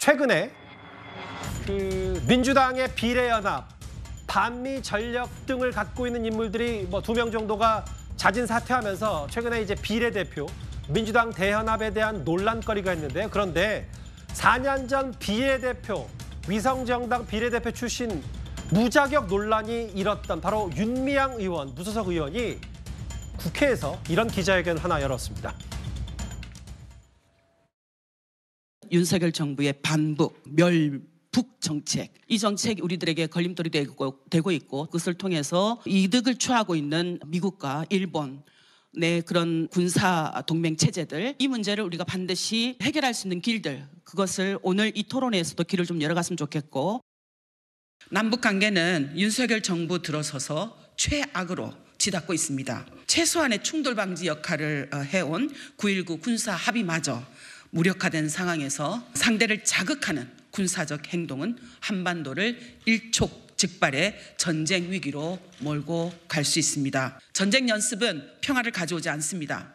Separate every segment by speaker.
Speaker 1: 최근에 그 민주당의 비례연합, 반미 전력 등을 갖고 있는 인물들이 뭐 두 명 정도가 자진 사퇴하면서 최근에 이제 비례대표 민주당 대연합에 대한 논란거리가 있는데요. 그런데 4년 전 비례대표 위성정당 비례대표 출신 무자격 논란이 일었던 바로 윤미향 의원 무소속 의원이 국회에서 이런 기자회견 하나 열었습니다.
Speaker 2: 윤석열 정부의 반북, 멸, 북 정책 이 정책이 우리들에게 걸림돌이 되고, 되고 있고 그것을 통해서 이득을 취하고 있는 미국과 일본 내 네, 그런 군사 동맹 체제들 이 문제를 우리가 반드시 해결할 수 있는 길들 그것을 오늘 이 토론회에서도 길을 좀 열어갔으면 좋겠고 남북 관계는 윤석열 정부 들어서서 최악으로 치닫고 있습니다. 최소한의 충돌 방지 역할을 어, 해온 9.19 군사 합의마저 무력화된 상황에서 상대를 자극하는 군사적 행동은 한반도를 일촉 즉발의 전쟁 위기로 몰고 갈 수 있습니다. 전쟁 연습은 평화를 가져오지 않습니다.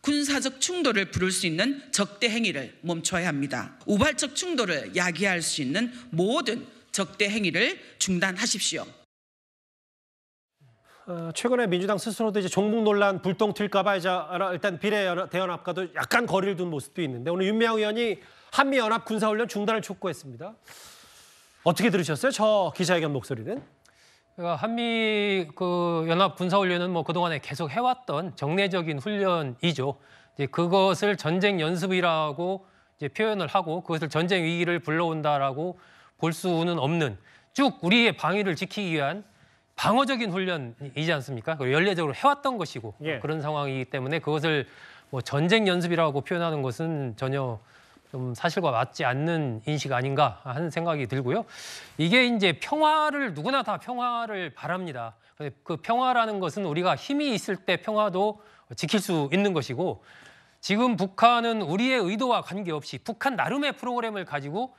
Speaker 2: 군사적 충돌을 부를 수 있는 적대 행위를 멈춰야 합니다. 우발적 충돌을 야기할 수 있는 모든 적대 행위를 중단하십시오.
Speaker 1: 어, 최근에 민주당 스스로도 이제 종북 논란 불똥 튈까봐 이제 일단 비례 대연합과도 약간 거리를 둔 모습도 있는데 오늘 윤미향 의원이 한미 연합 군사훈련 중단을 촉구했습니다. 어떻게 들으셨어요? 저 기자회견 목소리는?
Speaker 3: 그러니까 한미 그 연합 군사훈련은 뭐 그동안에 계속 해왔던 정례적인 훈련이죠. 이제 그것을 전쟁 연습이라고 이제 표현을 하고 그것을 전쟁 위기를 불러온다라고 볼 수는 없는 쭉 우리의 방위를 지키기 위한 방어적인 훈련이지 않습니까? 연례적으로 해왔던 것이고 예. 그런 상황이기 때문에 그것을 뭐 전쟁 연습이라고 표현하는 것은 전혀 좀 사실과 맞지 않는 인식 아닌가 하는 생각이 들고요. 이게 이제 평화를 누구나 다 평화를 바랍니다. 그 평화라는 것은 우리가 힘이 있을 때 평화도 지킬 수 있는 것이고 지금 북한은 우리의 의도와 관계없이 북한 나름의 프로그램을 가지고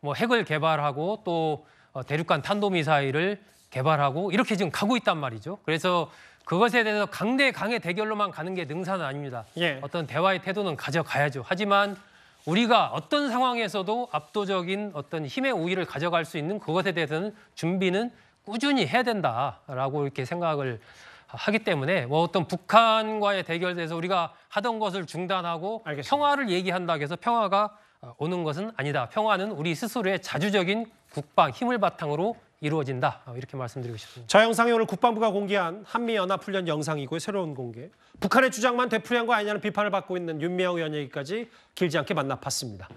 Speaker 3: 뭐 핵을 개발하고 또 어, 대륙간 탄도미사일을 개발하고 이렇게 지금 가고 있단 말이죠. 그래서 그것에 대해서 강대 강의 대결로만 가는 게 능사는 아닙니다. 예. 어떤 대화의 태도는 가져가야죠. 하지만 우리가 어떤 상황에서도 압도적인 어떤 힘의 우위를 가져갈 수 있는 그것에 대해서는 준비는 꾸준히 해야 된다라고 이렇게 생각을 하기 때문에 뭐 어떤 북한과의 대결에서 우리가 하던 것을 중단하고 알겠습니다. 평화를 얘기한다고 해서 평화가 어, 오는 것은 아니다. 평화는 우리 스스로의 자주적인 국방 힘을 바탕으로 이루어진다 어, 이렇게 말씀드리고 싶습니다.
Speaker 1: 저 영상이 오늘 국방부가 공개한 한미연합훈련 영상이고요. 새로운 공개. 북한의 주장만 되풀이한 거 아니냐는 비판을 받고 있는 윤미향 의원 얘기까지 길지 않게 만나봤습니다.